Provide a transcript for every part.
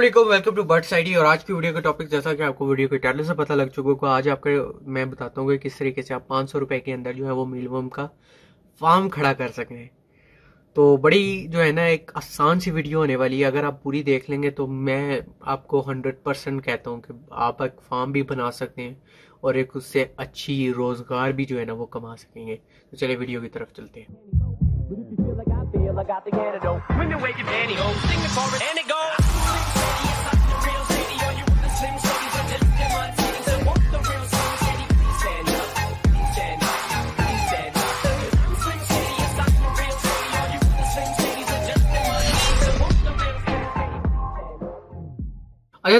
welcome to bird ID और आज की वीडियो का टॉपिक जैसा कि आपको वीडियो के टाइटल से पता लग चुका होगा आज आपके मैं बताता हूँ कि किस तरीके से आप पाँच सौ रुपये के अंदर जो है वो मीलवर्म का फार्म खड़ा कर सकें तो बड़ी जो है ना एक आसान सी वीडियो होने वाली है अगर आप पूरी देख लेंगे तो मैं आपको हंड्रेड परसेंट कहता हूँ कि आप एक फार्म भी बना सकते हैं और एक उससे अच्छी रोज़गार भी जो है ना वो कमा सकेंगे तो चलिए वीडियो की तरफ चलते हैं अच्छा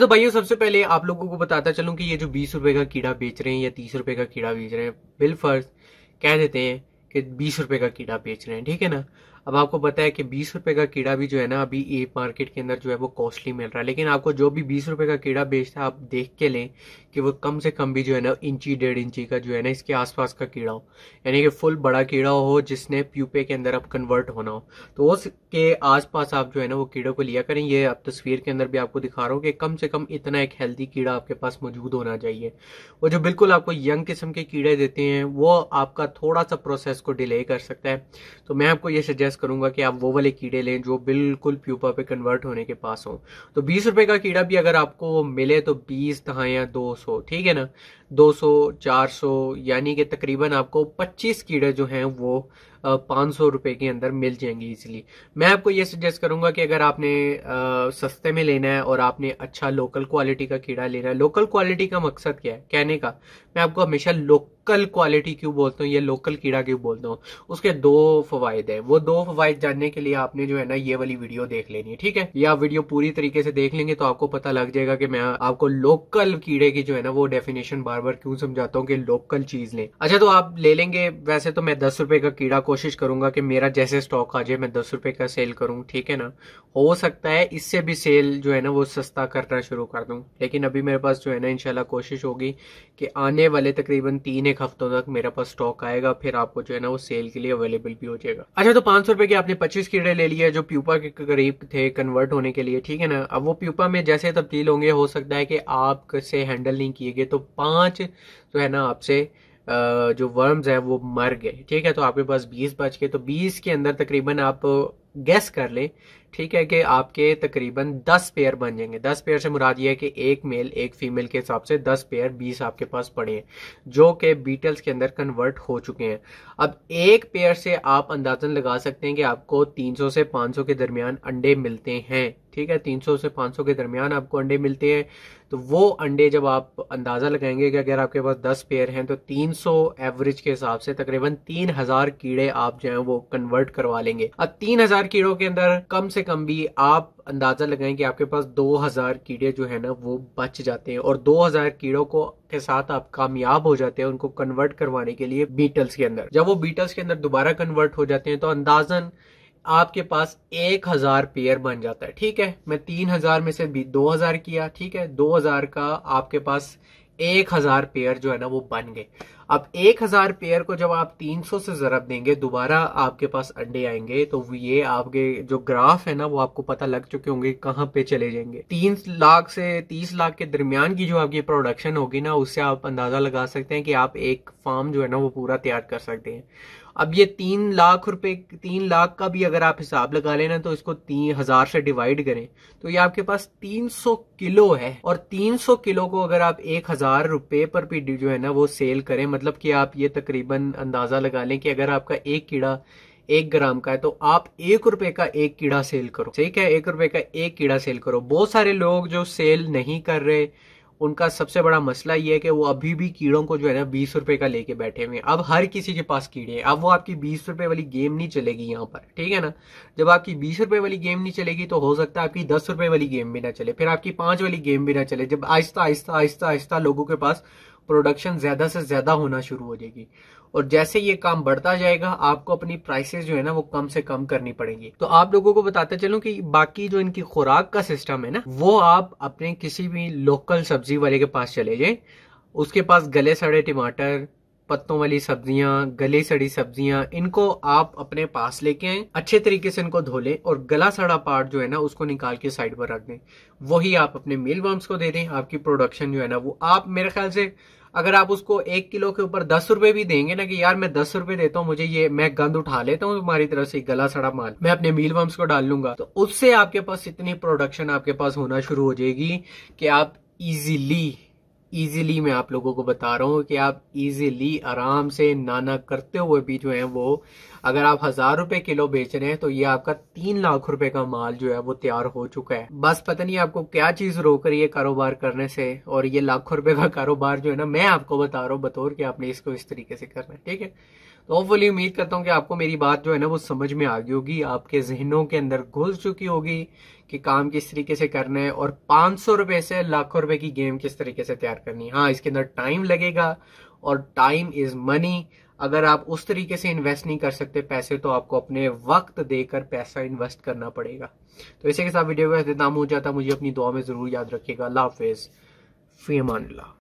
तो भाइयों सबसे पहले आप लोगों को बताता चलूं कि ये जो बीस रुपए का कीड़ा बेच रहे हैं या तीस रुपए का कीड़ा बेच रहे हैं बिल फर्ज कह देते हैं कि बीस रुपए का कीड़ा बेच रहे हैं ठीक है ना अब आपको पता है कि बीस रुपए का कीड़ा भी जो है ना अभी ए मार्केट के अंदर जो है वो कॉस्टली मिल रहा है लेकिन आपको जो भी बीस रुपए का कीड़ा बेचता है आप देख के लें कि वो कम से कम भी जो है ना इंची डेढ़ इंची का जो है ना इसके आसपास का कीड़ा हो यानी कि फुल बड़ा कीड़ा हो जिसने प्यूपे के अंदर अब कन्वर्ट होना हो तो उसके आसपास आप जो है ना वो कीड़े को लिया करें ये आप तस्वीर के अंदर भी आपको दिखा रहा हूँ कि कम से कम इतना एक हेल्दी कीड़ा आपके पास मौजूद होना चाहिए वो जो बिल्कुल आपको यंग किस्म के कीड़े देते हैं वो आपका थोड़ा सा प्रोसेस को डिले कर सकता है तो मैं आपको ये सजेस्ट सजेस्ट करूंगा कि आप वो वाले कीड़े लें जो बिल्कुल प्यूपा पे कन्वर्ट होने के पास हो तो बीस रुपए का कीड़ा भी अगर आपको मिले तो बीस दहाया दो सौ ठीक है ना दो सौ चार सौ यानी कि तकरीबन आपको पच्चीस कीड़े जो हैं वो पाँच सौ रुपये के अंदर मिल जाएंगे इजिली मैं आपको ये सजेस्ट करूंगा कि अगर आपने आ, सस्ते में लेना है और आपने अच्छा लोकल क्वालिटी का कीड़ा लेना है लोकल क्वालिटी का मकसद क्या है कहने का मैं आपको हमेशा लोक लोकल क्वालिटी क्यों बोलता हूँ या लोकल कीड़ा क्यों बोलता हूँ उसके दो फवायद है वो दो फवायद जानने के लिए आपने जो है ना ये वाली वीडियो देख लेनी है ठीक है ये आप वीडियो पूरी तरीके से देख लेंगे तो आपको पता लग जाएगा कि मैं आपको लोकल कीड़े की जो है ना वो डेफिनेशन बार बार क्यों समझाता हूँ कि लोकल चीज लें अच्छा तो आप ले लेंगे वैसे तो मैं दस रुपए का कीड़ा कोशिश करूंगा कि मेरा जैसे स्टॉक आ जाए मैं दस रुपए का सेल करूँ ठीक है ना हो सकता है इससे भी सेल जो है ना वो सस्ता करना शुरू कर दूं लेकिन अभी मेरे पास जो है ना इनशाला कोशिश होगी कि आने वाले तकरीबन तीन एक हफ्तों तक मेरे पास स्टॉक आएगा फिर आपको जो है ना वो सेल के लिए अवेलेबल भी हो जाएगा अच्छा तो पांच सौ रुपए के आपने पच्चीस कीड़े ले लिए जो प्यूपा के करीब थे कन्वर्ट होने के लिए ठीक है ना अब वो प्यूपा में जैसे तब्दील होंगे हो सकता है कि आपसे हैंडल नहीं किए गए तो पांच जो है ना आपसे जो वर्म्स हैं वो मर गए ठीक है तो आपके पास 20 बच गए तो 20 के अंदर तकरीबन आप गैस कर लें ठीक है कि आपके तकरीबन 10 पेयर बन जाएंगे 10 पेयर से मुराद ये है कि एक मेल एक फीमेल के हिसाब से 10 पेयर 20 आपके पास पड़े हैं जो कि बीटल्स के अंदर कन्वर्ट हो चुके हैं अब एक पेयर से आप अंदाजन लगा सकते हैं कि आपको 300 से 500 के दरमियान अंडे मिलते हैं ठीक है 300 से 500 के दरमियान आपको अंडे मिलते हैं तो वो अंडे जब आप अंदाज़ा लगाएंगे कि अगर आपके पास दस पेयर हैं तो तीन सौ एवरेज के हिसाब से तकरीबन तीन हजार कीड़े आप जो है वो कन्वर्ट करवा लेंगे अब तीन हजार कीड़ों के अंदर कम से कम भी आप अंदाजा लगाएं कि आपके पास दो हजार कीड़े जो है ना वो बच जाते हैं और दो हजार कीड़ों को के साथ आप कामयाब हो जाते हैं उनको कन्वर्ट करवाने के लिए बीटल्स के अंदर जब वो बीटल्स के अंदर दोबारा कन्वर्ट हो जाते हैं तो अंदाजन आपके पास एक हजार पेयर बन जाता है ठीक है मैं तीन हजार में से दो हजार किया ठीक है दो हजार का आपके पास एक हजार पेयर जो है ना वो बन गए अब एक हजार पेयर को जब आप तीन सौ से जरब देंगे दोबारा आपके पास अंडे आएंगे तो ये आपके जो ग्राफ है ना वो आपको पता लग चुके होंगे कहाँ पे चले जाएंगे तीन लाख से तीस लाख के दरमियान की जो आपकी प्रोडक्शन होगी ना उससे आप अंदाजा लगा सकते हैं कि आप एक फार्म जो है ना वो पूरा तैयार कर सकते हैं अब ये तीन लाख रुपए तीन लाख का भी अगर आप हिसाब लगा लेना तो इसको तीन हजार से डिवाइड करें तो ये आपके पास तीन सौ किलो है और तीन सौ किलो को अगर आप एक हजार रुपए पर भी जो है ना वो सेल करें मतलब कि आप ये तकरीबन अंदाजा लगा लें कि अगर आपका एक कीड़ा एक ग्राम का है तो आप एक रुपए का एक कीड़ा सेल करो ठीक है एक रुपए का एक कीड़ा सेल करो बहुत सारे लोग जो सेल नहीं कर रहे उनका सबसे बड़ा मसला ये है कि वो अभी भी कीड़ों को जो है ना बीस रुपए का लेके बैठे हुए हैं अब हर किसी के पास कीड़े हैं अब वो आपकी बीस रुपए वाली गेम नहीं चलेगी यहाँ पर ठीक है ना जब आपकी बीस रुपए वाली गेम नहीं चलेगी तो हो सकता है आपकी दस रुपए वाली गेम भी ना चले फिर आपकी पांच वाली गेम भी ना चले जब आहिस्ता आहिस्ता आहिस्ता आहिस्ता लोगों के पास प्रोडक्शन ज्यादा से ज्यादा होना शुरू हो जाएगी और जैसे ये काम बढ़ता जाएगा आपको अपनी प्राइसेस जो है ना वो कम से कम करनी पड़ेगी तो आप लोगों को बताते चलो कि बाकी जो इनकी खुराक का सिस्टम है ना वो आप अपने किसी भी लोकल सब्जी वाले के पास चले जाए उसके पास गले सड़े टमाटर पत्तों वाली सब्जियां गले सड़ी सब्जियां इनको आप अपने पास लेके आए अच्छे तरीके से इनको धो लें और गला सड़ा पार्ट जो है ना उसको निकाल के साइड पर रख दें वही आप अपने मेल वर्म्स को दे दें आपकी प्रोडक्शन जो है ना वो आप मेरे ख्याल से अगर आप उसको एक किलो के ऊपर दस रुपए भी देंगे ना कि यार मैं दस रुपए देता हूँ मुझे ये मैं गंद उठा लेता हूँ तुम्हारी तरफ से गला सड़ा माल मैं अपने मील बम्स को डाल लूंगा तो उससे आपके पास इतनी प्रोडक्शन आपके पास होना शुरू हो जाएगी कि आप इजीली इजीली मैं आप लोगों को बता रहा हूँ कि आप इजीली आराम से नाना करते हुए भी जो है वो अगर आप हजार रुपए किलो बेच रहे हैं तो ये आपका तीन लाख रुपए का माल जो है वो तैयार हो चुका है बस पता नहीं आपको क्या चीज रोक रही है कारोबार करने से और ये लाखों रुपए का कारोबार जो है ना मैं आपको बता रहा हूँ बतौर कि आपने इसको इस तरीके से करना है ठीक है तो होपफुली उम्मीद करता हूँ कि आपको मेरी बात जो है ना वो समझ में आ गई होगी आपके जहनों के अंदर घुस चुकी होगी कि काम किस तरीके से करना है और पांच सौ रुपए से लाखों रुपए की गेम किस तरीके से तैयार करनी है हाँ इसके अंदर टाइम लगेगा और टाइम इज मनी अगर आप उस तरीके से इन्वेस्ट नहीं कर सकते पैसे तो आपको अपने वक्त देकर पैसा इन्वेस्ट करना पड़ेगा तो इसी के साथ वीडियो का इतना हो जाता मुझे अपनी दुआ में जरूर याद रखिएगा अल्लाह हाफिज फीमान